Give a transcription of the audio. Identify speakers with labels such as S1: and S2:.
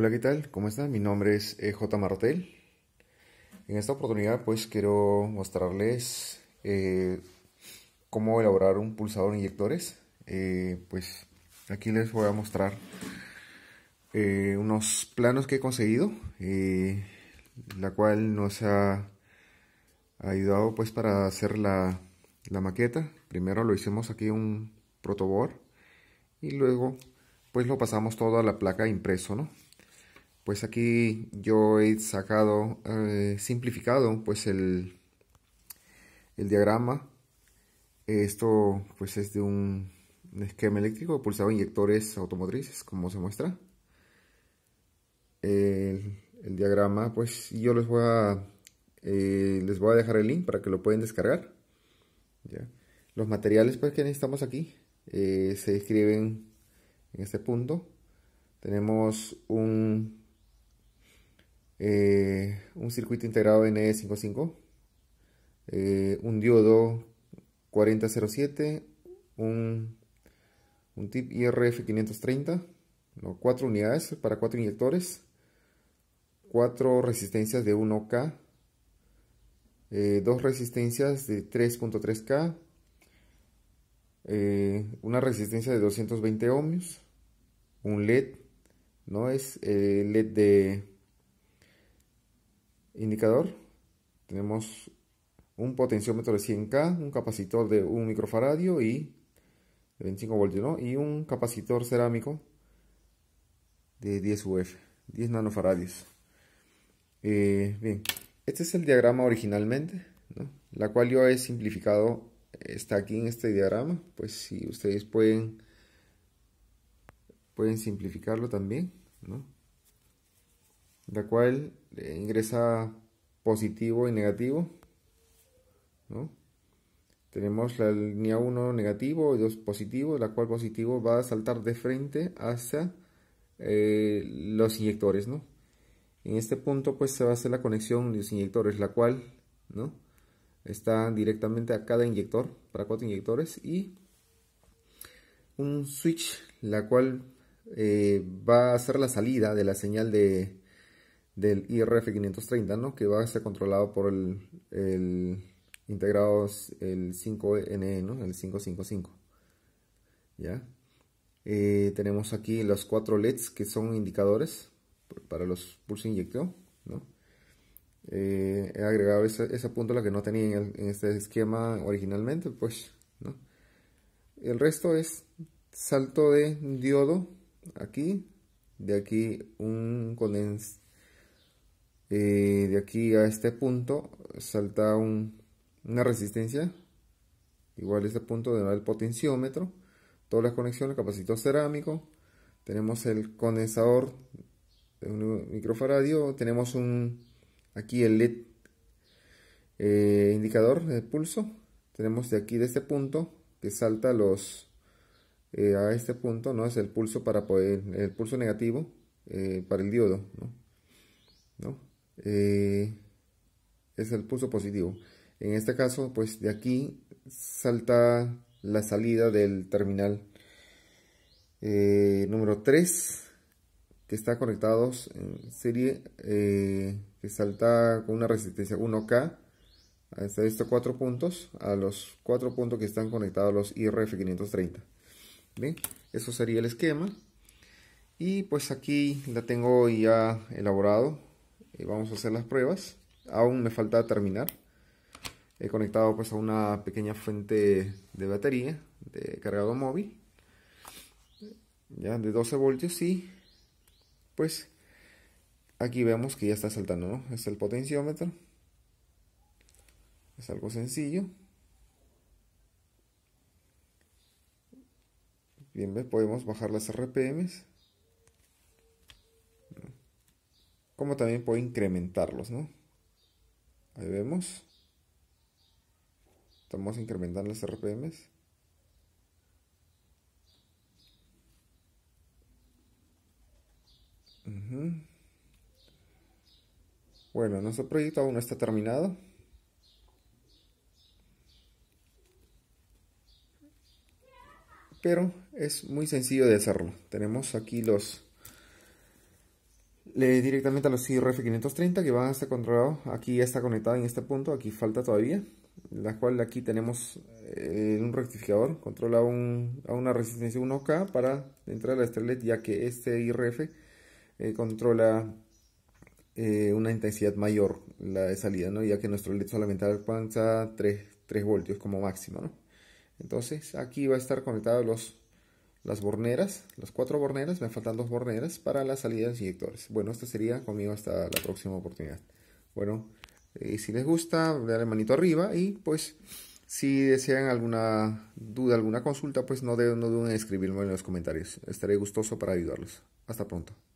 S1: Hola, ¿qué tal? ¿Cómo están? Mi nombre es eh, J. Martel. En esta oportunidad pues quiero mostrarles eh, cómo elaborar un pulsador de inyectores. Eh, pues aquí les voy a mostrar unos planos que he conseguido, la cual nos ha ayudado pues para hacer la, maqueta. Primero lo hicimos aquí un protoboard y luego pues lo pasamos todo a la placa impreso, ¿no? pues aquí yo he sacado, eh, simplificado pues el, el diagrama. Esto pues es de un, esquema eléctrico pulsado inyectores automotrices, como se muestra. El, diagrama, pues yo les voy a eh, les voy a dejar el link para que lo pueden descargar. Los materiales pues, que necesitamos aquí eh, se describen en este punto. Tenemos un eh, un circuito integrado NE55, eh, un diodo 4007, un, un tip IRF530, cuatro 4 unidades para cuatro inyectores, cuatro resistencias de 1K, eh, dos resistencias de 3.3K, una resistencia de 220 ohmios, un LED, no es LED de indicador tenemos un potenciómetro de 100K, un capacitor de 1 microfaradio y 25 voltios, Y un capacitor cerámico de 10 UF, 10 nanofaradios. Eh, bien, este es el diagrama originalmente, la cual yo he simplificado, está aquí en este diagrama, pues si ustedes pueden, pueden simplificarlo también, ¿no? la cual eh, ingresa positivo y negativo. ¿no? Tenemos la línea 1 negativo y 2 positivo, la cual positivo va a saltar de frente hacia eh, los inyectores. ¿no? En este punto pues se va a hacer la conexión de los inyectores, la cual ¿no? está directamente a cada inyector, para cuatro inyectores, y un switch, la cual eh, va a ser la salida de la señal de, del IRF 530, ¿no? que va a ser controlado por el, Integrado. el 5NE, e, ¿no? el 555. ¿Ya? Eh, tenemos aquí los cuatro LEDs que son indicadores para los pulsos inyecto, ¿no? Eh, he agregado ese punto. la que no tenía en, este esquema originalmente, pues, ¿no? El resto es salto de diodo aquí, de aquí un condensador. Eh, de aquí a este punto salta una resistencia igual este punto de el potenciómetro todas las conexiones capacitor cerámico tenemos el condensador de un microfaradio tenemos un aquí el led eh, indicador de pulso tenemos de aquí de este punto que salta los eh, a este punto no es el pulso para poder el pulso negativo para el diodo ¿No? Eh, es el pulso positivo. En este caso, pues de aquí salta la salida del terminal eh, número 3 que está conectados en serie eh, que salta con una resistencia 1K hasta estos cuatro puntos a los cuatro puntos que están conectados a los IRF530 ¿Bien? eso sería el esquema y pues aquí la tengo ya elaborado y eh, vamos a hacer las pruebas. Aún me falta terminar. He conectado pues a una pequeña fuente de batería de cargado móvil. Ya de 12 voltios y pues aquí vemos que ya está saltando, ¿no? Es el potenciómetro. Es algo sencillo. Bien, podemos bajar las RPMs. como también puedo incrementarlos, ¿no? Ahí vemos. Estamos incrementando las RPMs. Bueno, nuestro proyecto aún no está terminado. Pero es muy sencillo de hacerlo. Tenemos aquí los directamente a los IRF 530 que van a estar controlados. Aquí ya está conectado en este punto, aquí falta todavía. La cual aquí tenemos eh, un rectificador, controla a una resistencia 1K para entrar a la LED ya que este IRF eh, controla eh, una intensidad mayor la de salida, ¿no? ya que nuestro LED solamente alcanza 3, voltios como máximo. Entonces aquí va a estar conectado los las borneras, las cuatro borneras, me faltan dos borneras para las salidas de los inyectores. Bueno, esto sería conmigo hasta la próxima oportunidad. Bueno, eh, si les gusta, daré manito arriba y pues si desean alguna duda, alguna consulta, pues no, de, no duden en escribirme en los comentarios. Estaré gustoso para ayudarlos. Hasta pronto.